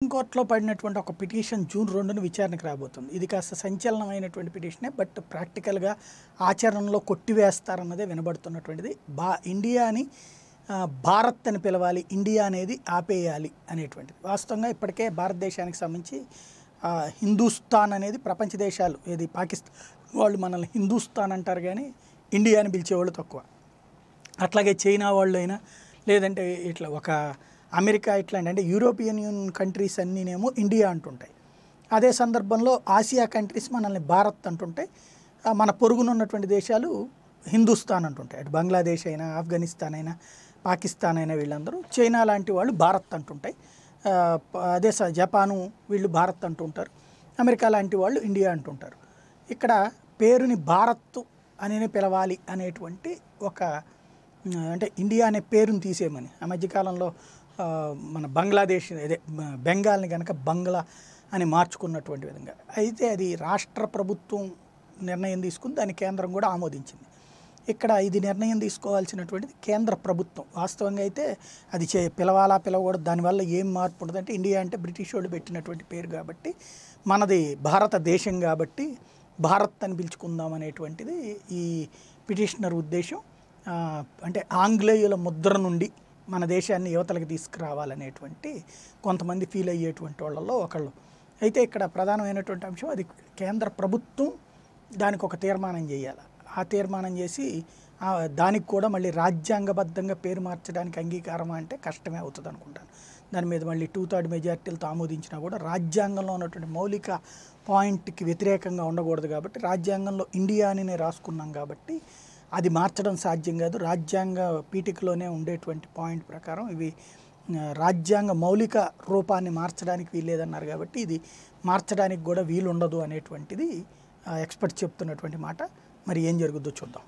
సుప్రీంకోర్టులో పడినటువంటి ఒక పిటిషన్ జూన్ రెండును విచారణకు రాబోతుంది ఇది కాస్త సంచలనమైనటువంటి పిటిషనే బట్ ప్రాక్టికల్గా ఆచరణలో కొట్టివేస్తారన్నదే వినబడుతున్నటువంటిది బా ఇండియాని భారత్ అని పిలవాలి ఇండియా అనేది ఆపేయాలి అనేటువంటిది వాస్తవంగా ఇప్పటికే భారతదేశానికి సంబంధించి హిందూస్థాన్ అనేది ప్రపంచ దేశాలు ఇది పాకిస్తాన్ వాళ్ళు మనల్ని హిందూస్థాన్ అంటారు కానీ ఇండియాని పిలిచేవాళ్ళు తక్కువ అట్లాగే చైనా వాళ్ళు అయినా లేదంటే ఇట్లా ఒక అమెరికా ఇట్లాంటి అంటే యూరోపియన్ యూనియన్ కంట్రీస్ అన్నీనేమో ఇండియా అంటుంటాయి అదే సందర్భంలో ఆసియా కంట్రీస్ మనల్ని భారత్ అంటుంటాయి మన పొరుగునున్నటువంటి దేశాలు హిందుస్థాన్ అంటుంటాయి అటు బంగ్లాదేశ్ అయినా ఆఫ్ఘనిస్తాన్ అయినా పాకిస్తాన్ అయినా వీళ్ళందరూ చైనా లాంటి వాళ్ళు భారత్ అంటుంటాయి అదే జపాను వీళ్ళు భారత్ అంటుంటారు అమెరికా లాంటి వాళ్ళు ఇండియా అంటుంటారు ఇక్కడ పేరుని భారత్ అనే పిలవాలి అనేటువంటి ఒక అంటే ఇండియా అనే పేరును తీసేయమని ఆ మధ్యకాలంలో మన బంగ్లాదేశ్ అదే బెంగాల్ని కనుక బంగ్లా అని మార్చుకున్నటువంటి విధంగా అయితే అది రాష్ట్ర ప్రభుత్వం నిర్ణయం తీసుకుని దాని కేంద్రం కూడా ఆమోదించింది ఇక్కడ ఇది నిర్ణయం తీసుకోవాల్సినటువంటిది కేంద్ర ప్రభుత్వం వాస్తవంగా అయితే అది చే పిలవాలా పిలవకూడదు దానివల్ల ఏం మార్పు ఉండదంటే ఇండియా అంటే బ్రిటిష్ వాళ్ళు పెట్టినటువంటి పేరు కాబట్టి మనది భారతదేశం కాబట్టి భారత్ అని పిలుచుకుందాం అనేటువంటిది ఈ పిటిషనర్ ఉద్దేశం అంటే ఆంగ్లేయుల ముద్ర నుండి మన దేశాన్ని యువతలకు తీసుకురావాలనేటువంటి కొంతమంది ఫీల్ అయ్యేటువంటి వాళ్ళలో ఒకళ్ళు అయితే ఇక్కడ ప్రధానమైనటువంటి అంశం అది కేంద్ర ప్రభుత్వం దానికి ఒక తీర్మానం చేయాలి ఆ తీర్మానం చేసి దానికి కూడా మళ్ళీ రాజ్యాంగబద్ధంగా పేరు మార్చడానికి అంగీకారం అంటే కష్టమే అవుతుంది అనుకుంటాను దాని మీద మళ్ళీ టూ థర్డ్ మెజార్టీలతో ఆమోదించినా కూడా రాజ్యాంగంలో ఉన్నటువంటి మౌలిక పాయింట్కి వ్యతిరేకంగా ఉండకూడదు కాబట్టి రాజ్యాంగంలో ఇండియా అని రాసుకున్నాం కాబట్టి అది మార్చడం సాధ్యం కాదు రాజ్యాంగ పీఠికలోనే ఉండేటువంటి పాయింట్ ప్రకారం ఇవి రాజ్యాంగ మౌలిక రూపాన్ని మార్చడానికి వీల్లేదన్నారు కాబట్టి ఇది మార్చడానికి కూడా వీలుండదు అనేటువంటిది ఎక్స్పర్ట్ చెప్తున్నటువంటి మాట మరి ఏం జరుగుద్దో చూద్దాం